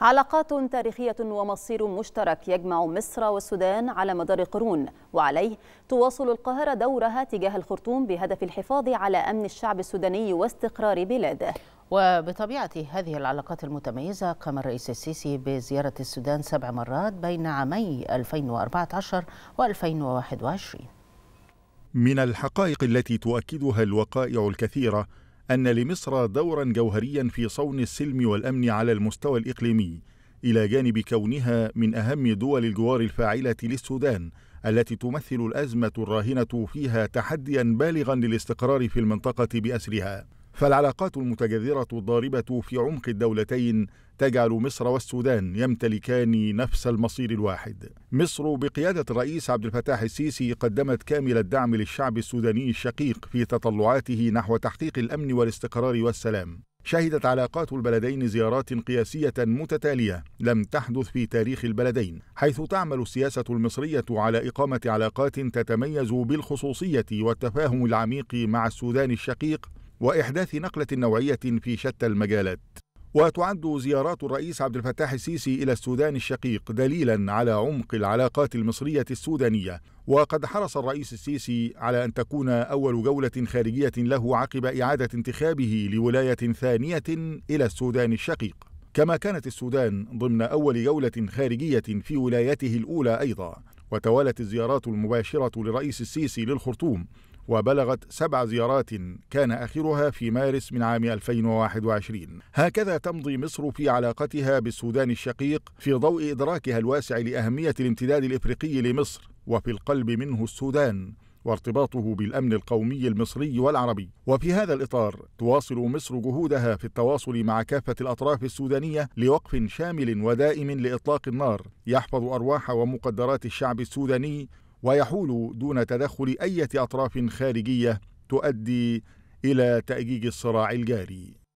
علاقات تاريخية ومصير مشترك يجمع مصر والسودان على مدار قرون وعليه تواصل القاهرة دورها تجاه الخرطوم بهدف الحفاظ على أمن الشعب السوداني واستقرار بلاده وبطبيعة هذه العلاقات المتميزة قام الرئيس السيسي بزيارة السودان سبع مرات بين عامي 2014 و 2021 من الحقائق التي تؤكدها الوقائع الكثيرة أن لمصر دورا جوهريا في صون السلم والأمن على المستوى الإقليمي إلى جانب كونها من أهم دول الجوار الفاعلة للسودان التي تمثل الأزمة الراهنة فيها تحديا بالغا للاستقرار في المنطقة بأسرها فالعلاقات المتجذرة الضاربة في عمق الدولتين تجعل مصر والسودان يمتلكان نفس المصير الواحد. مصر بقيادة الرئيس عبد الفتاح السيسي قدمت كامل الدعم للشعب السوداني الشقيق في تطلعاته نحو تحقيق الأمن والاستقرار والسلام. شهدت علاقات البلدين زيارات قياسية متتالية لم تحدث في تاريخ البلدين، حيث تعمل السياسة المصرية على إقامة علاقات تتميز بالخصوصية والتفاهم العميق مع السودان الشقيق وإحداث نقلة نوعية في شتى المجالات وتعد زيارات الرئيس عبد الفتاح السيسي إلى السودان الشقيق دليلا على عمق العلاقات المصرية السودانية وقد حرص الرئيس السيسي على أن تكون أول جولة خارجية له عقب إعادة انتخابه لولاية ثانية إلى السودان الشقيق كما كانت السودان ضمن أول جولة خارجية في ولايته الأولى أيضا وتوالت الزيارات المباشرة للرئيس السيسي للخرطوم وبلغت سبع زيارات كان آخرها في مارس من عام 2021 هكذا تمضي مصر في علاقتها بالسودان الشقيق في ضوء إدراكها الواسع لأهمية الامتداد الإفريقي لمصر وفي القلب منه السودان وارتباطه بالأمن القومي المصري والعربي وفي هذا الإطار تواصل مصر جهودها في التواصل مع كافة الأطراف السودانية لوقف شامل ودائم لإطلاق النار يحفظ أرواح ومقدرات الشعب السوداني ويحول دون تدخل أي أطراف خارجية تؤدي إلى تأجيج الصراع الجاري